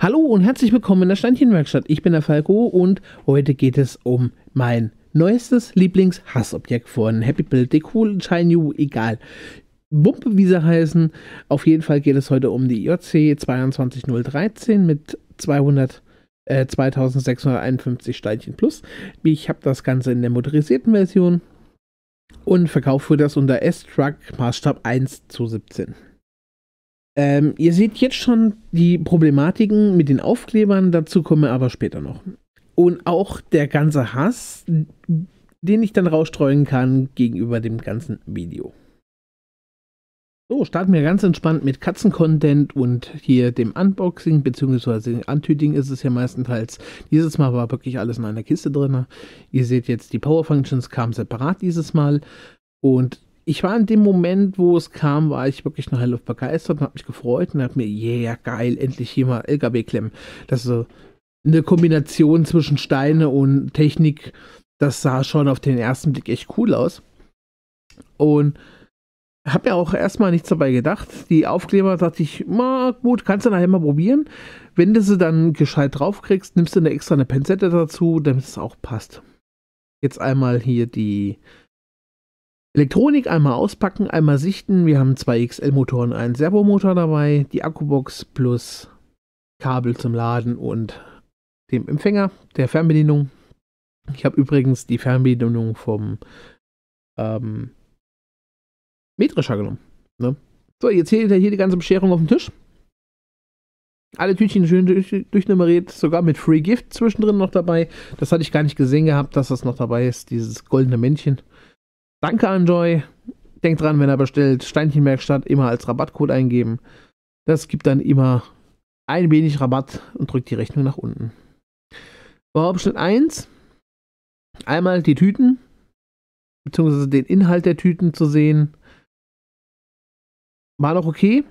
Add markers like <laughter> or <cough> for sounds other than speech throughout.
Hallo und herzlich willkommen in der Steinchenwerkstatt. Ich bin der Falco und heute geht es um mein neuestes Lieblings-Hassobjekt von Happy Build, Decool, Shine You, egal. Wumpe, wie sie heißen. Auf jeden Fall geht es heute um die IOC 22013 mit 200 2651 äh, Steinchen plus. Ich habe das Ganze in der motorisierten Version und verkaufe das unter S-Truck Maßstab 1 zu 17. Ähm, ihr seht jetzt schon die Problematiken mit den Aufklebern, dazu komme aber später noch. Und auch der ganze Hass, den ich dann rausstreuen kann gegenüber dem ganzen Video. So, starten wir ganz entspannt mit Katzen-Content und hier dem Unboxing, beziehungsweise Antüting ist es ja meistenteils. Dieses Mal war wirklich alles in einer Kiste drin. Ihr seht jetzt, die Power Functions kamen separat dieses Mal. Und ich war in dem Moment, wo es kam, war ich wirklich noch hellauf begeistert und habe mich gefreut und habe mir, yeah, geil, endlich hier mal LKW klemmen. Das ist so eine Kombination zwischen Steine und Technik. Das sah schon auf den ersten Blick echt cool aus. Und habe mir auch erstmal nichts dabei gedacht. Die Aufkleber dachte ich, na gut, kannst du nachher mal probieren. Wenn du sie dann gescheit draufkriegst, nimmst du eine extra eine Pinzette dazu, damit es auch passt. Jetzt einmal hier die Elektronik einmal auspacken, einmal sichten. Wir haben zwei XL-Motoren, einen Servomotor dabei, die Akkubox plus Kabel zum Laden und dem Empfänger der Fernbedienung. Ich habe übrigens die Fernbedienung vom ähm, Mähdrescher genommen. Ne? So, jetzt hier, hier die ganze Bescherung auf dem Tisch. Alle Tütchen schön durch, durchnummeriert, sogar mit Free Gift zwischendrin noch dabei. Das hatte ich gar nicht gesehen gehabt, dass das noch dabei ist, dieses goldene Männchen. Danke, Enjoy. Denkt dran, wenn er bestellt, Steinchenwerkstatt immer als Rabattcode eingeben. Das gibt dann immer ein wenig Rabatt und drückt die Rechnung nach unten. Bauabschnitt 1 einmal die Tüten, beziehungsweise den Inhalt der Tüten zu sehen. War noch okay.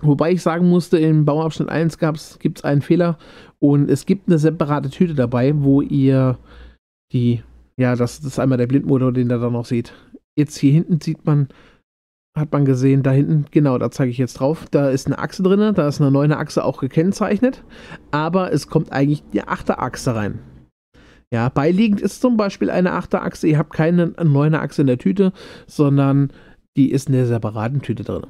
Wobei ich sagen musste, im Bauabschnitt 1 gibt es einen Fehler und es gibt eine separate Tüte dabei, wo ihr die ja, das, das ist einmal der Blindmotor, den er da noch sieht. Jetzt hier hinten sieht man, hat man gesehen, da hinten, genau, da zeige ich jetzt drauf, da ist eine Achse drin, da ist eine neue Achse auch gekennzeichnet, aber es kommt eigentlich die Achterachse rein. Ja, beiliegend ist zum Beispiel eine Achterachse, ihr habt keine neue Achse in der Tüte, sondern die ist in der separaten Tüte drin.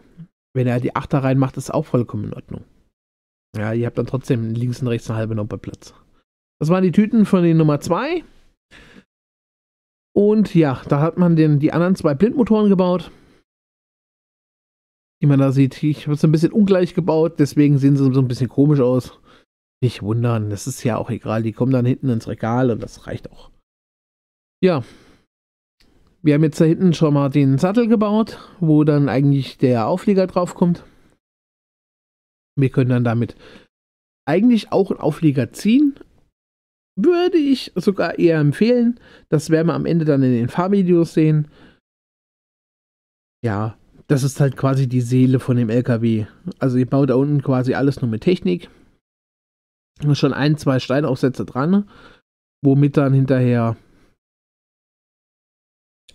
Wenn er die Achter reinmacht, ist auch vollkommen in Ordnung. Ja, ihr habt dann trotzdem links und rechts eine halbe Noppe Platz. Das waren die Tüten von den Nummer 2 und ja, da hat man den, die anderen zwei Blindmotoren gebaut. Wie man da sieht. Ich habe es ein bisschen ungleich gebaut, deswegen sehen sie so ein bisschen komisch aus. Nicht wundern, das ist ja auch egal. Die kommen dann hinten ins Regal und das reicht auch. Ja. Wir haben jetzt da hinten schon mal den Sattel gebaut, wo dann eigentlich der Auflieger drauf kommt. Wir können dann damit eigentlich auch einen Auflieger ziehen, würde ich sogar eher empfehlen. Das werden wir am Ende dann in den Fahrvideos sehen. Ja, das ist halt quasi die Seele von dem LKW. Also ihr baut da unten quasi alles nur mit Technik. Schon ein, zwei Steinaufsätze dran, womit dann hinterher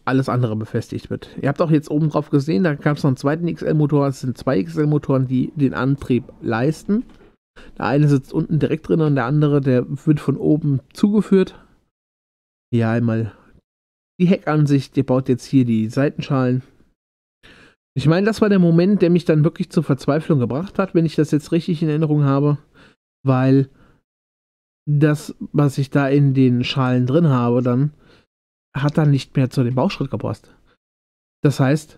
alles andere befestigt wird. Ihr habt auch jetzt oben drauf gesehen, da gab es noch einen zweiten XL-Motor. Es sind zwei XL-Motoren, die den Antrieb leisten. Der eine sitzt unten direkt drin und der andere, der wird von oben zugeführt. Hier einmal die Heckansicht, ihr baut jetzt hier die Seitenschalen. Ich meine, das war der Moment, der mich dann wirklich zur Verzweiflung gebracht hat, wenn ich das jetzt richtig in Erinnerung habe, weil das, was ich da in den Schalen drin habe, dann hat dann nicht mehr zu dem Bauchschritt gepasst. Das heißt,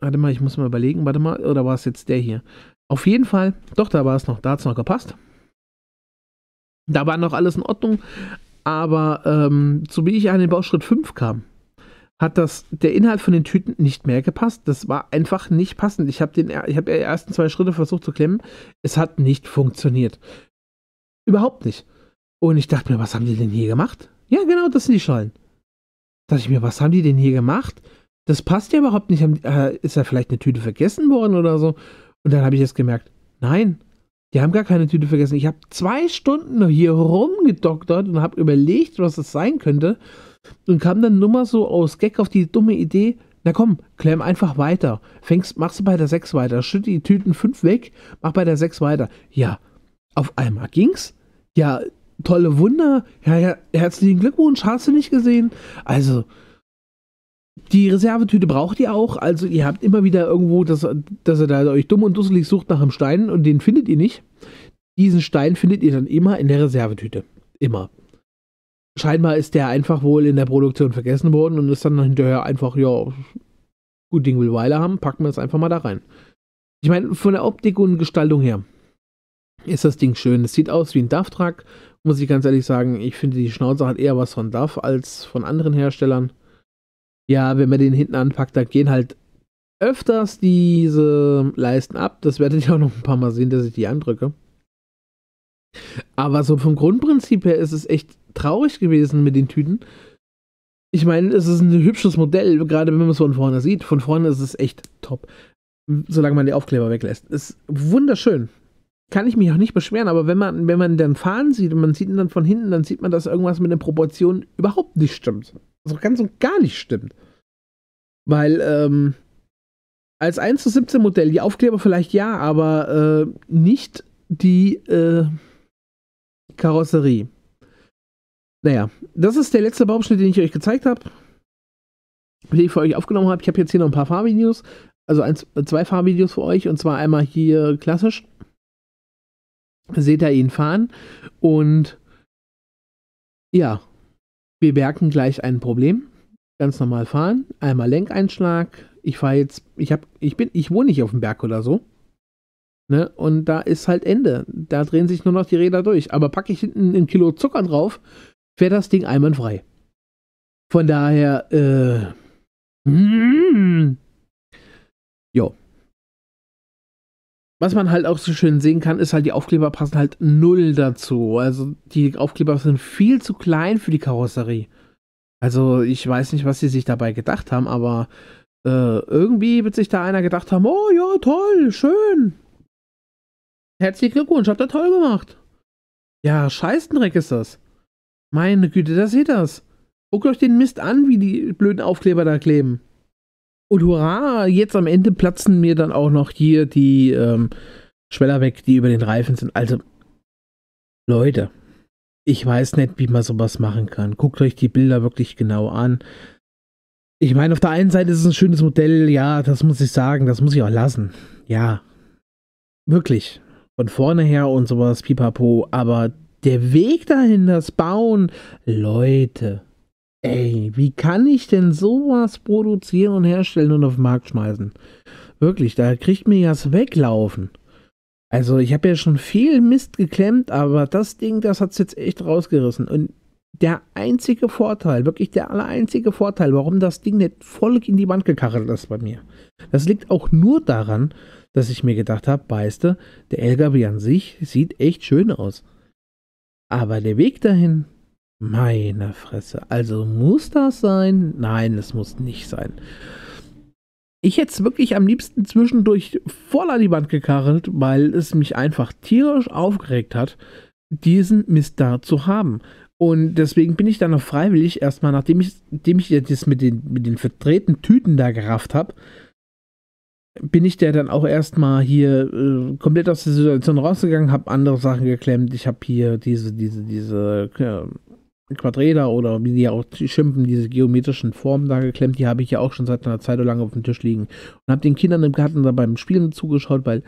warte mal, ich muss mal überlegen, warte mal, oder war es jetzt der hier? Auf jeden Fall, doch, da war es noch, da hat es noch gepasst. Da war noch alles in Ordnung, aber ähm, so wie ich an den Bauschritt 5 kam, hat das, der Inhalt von den Tüten nicht mehr gepasst. Das war einfach nicht passend. Ich habe hab die ersten zwei Schritte versucht zu klemmen. Es hat nicht funktioniert. Überhaupt nicht. Und ich dachte mir, was haben die denn hier gemacht? Ja, genau, das sind die Schollen. Da dachte ich mir, was haben die denn hier gemacht? Das passt ja überhaupt nicht. Haben, äh, ist ja vielleicht eine Tüte vergessen worden oder so? Und dann habe ich jetzt gemerkt, nein, die haben gar keine Tüte vergessen. Ich habe zwei Stunden hier rumgedoktert und habe überlegt, was das sein könnte. Und kam dann nur mal so aus Gag auf die dumme Idee, na komm, klemm einfach weiter. Fängst, machst du bei der 6 weiter, Schütte die Tüten 5 weg, mach bei der 6 weiter. Ja, auf einmal ging's. Ja, tolle Wunder. Ja, ja, herzlichen Glückwunsch, hast du nicht gesehen? Also, die Reservetüte braucht ihr auch, also ihr habt immer wieder irgendwo, dass, dass ihr da euch dumm und dusselig sucht nach einem Stein und den findet ihr nicht. Diesen Stein findet ihr dann immer in der Reservetüte. Immer. Scheinbar ist der einfach wohl in der Produktion vergessen worden und ist dann hinterher einfach, ja, gut Ding will Weile haben, packen wir es einfach mal da rein. Ich meine, von der Optik und Gestaltung her ist das Ding schön. Es sieht aus wie ein Duff-Truck, muss ich ganz ehrlich sagen. Ich finde, die Schnauze hat eher was von Duff als von anderen Herstellern ja, wenn man den hinten anpackt, da gehen halt öfters diese Leisten ab. Das werdet ihr <laughs> auch noch ein paar Mal sehen, dass ich die andrücke. Aber so vom Grundprinzip her ist es echt traurig gewesen mit den Tüten. Ich meine, es ist ein hübsches Modell, gerade wenn man es von vorne sieht. Von vorne ist es echt top. Solange man die Aufkleber weglässt. Ist wunderschön. Kann ich mich auch nicht beschweren, aber wenn man, wenn man dann fahren sieht und man sieht ihn dann von hinten, dann sieht man, dass irgendwas mit den Proportionen überhaupt nicht stimmt so ganz und gar nicht stimmt. Weil, ähm, als 1 zu 17 Modell, die Aufkleber vielleicht ja, aber äh, nicht die äh, Karosserie. Naja, das ist der letzte Baumschnitt, den ich euch gezeigt habe, den ich für euch aufgenommen habe. Ich habe jetzt hier noch ein paar Fahrvideos, also ein, zwei Fahrvideos für euch, und zwar einmal hier klassisch. Seht ihr ihn fahren und ja, wir merken gleich ein Problem. Ganz normal fahren, einmal Lenkeinschlag. Ich fahre jetzt, ich habe, ich bin, ich wohne nicht auf dem Berg oder so. Ne? Und da ist halt Ende. Da drehen sich nur noch die Räder durch. Aber packe ich hinten ein Kilo Zucker drauf, fährt das Ding einwandfrei. Von daher, äh, mm, jo was man halt auch so schön sehen kann, ist halt, die Aufkleber passen halt null dazu. Also die Aufkleber sind viel zu klein für die Karosserie. Also ich weiß nicht, was sie sich dabei gedacht haben, aber äh, irgendwie wird sich da einer gedacht haben, oh ja, toll, schön. Herzlichen Glückwunsch, habt ihr toll gemacht. Ja, Scheißendreck ist das. Meine Güte, da seht ihr das. Guckt euch den Mist an, wie die blöden Aufkleber da kleben. Und hurra, jetzt am Ende platzen mir dann auch noch hier die ähm, Schweller weg, die über den Reifen sind. Also, Leute, ich weiß nicht, wie man sowas machen kann. Guckt euch die Bilder wirklich genau an. Ich meine, auf der einen Seite ist es ein schönes Modell, ja, das muss ich sagen, das muss ich auch lassen. Ja, wirklich. Von vorne her und sowas, pipapo. Aber der Weg dahin, das Bauen, Leute ey, wie kann ich denn sowas produzieren und herstellen und auf den Markt schmeißen? Wirklich, da kriegt mir das Weglaufen. Also, ich habe ja schon viel Mist geklemmt, aber das Ding, das hat es jetzt echt rausgerissen. Und der einzige Vorteil, wirklich der aller einzige Vorteil, warum das Ding nicht voll in die Wand gekachelt ist bei mir. Das liegt auch nur daran, dass ich mir gedacht habe, weißt du, der LKW an sich sieht echt schön aus. Aber der Weg dahin, meine Fresse. Also muss das sein? Nein, es muss nicht sein. Ich hätte es wirklich am liebsten zwischendurch voll an die Wand gekarrelt, weil es mich einfach tierisch aufgeregt hat, diesen Mist da zu haben. Und deswegen bin ich dann noch freiwillig erstmal, nachdem ich, nachdem ich das mit den, mit den verdrehten Tüten da gerafft habe, bin ich der dann auch erstmal hier äh, komplett aus der Situation rausgegangen, habe andere Sachen geklemmt. Ich habe hier diese, diese, diese äh, Quadräder oder wie die auch schimpfen, diese geometrischen Formen da geklemmt, die habe ich ja auch schon seit einer Zeit so lange auf dem Tisch liegen. Und habe den Kindern im Garten da beim Spielen zugeschaut, weil,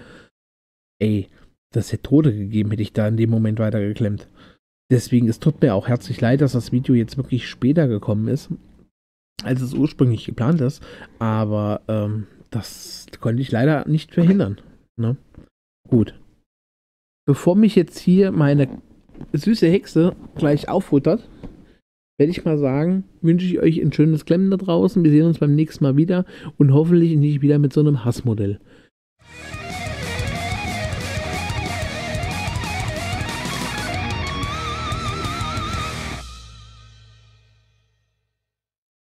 ey, das hätte Tote gegeben, hätte ich da in dem Moment weitergeklemmt. Deswegen, es tut mir auch herzlich leid, dass das Video jetzt wirklich später gekommen ist, als es ursprünglich geplant ist. Aber ähm, das konnte ich leider nicht verhindern. Ne? Gut. Bevor mich jetzt hier meine süße Hexe gleich auffuttert, werde ich mal sagen, wünsche ich euch ein schönes Klemmen da draußen. Wir sehen uns beim nächsten Mal wieder und hoffentlich nicht wieder mit so einem Hassmodell.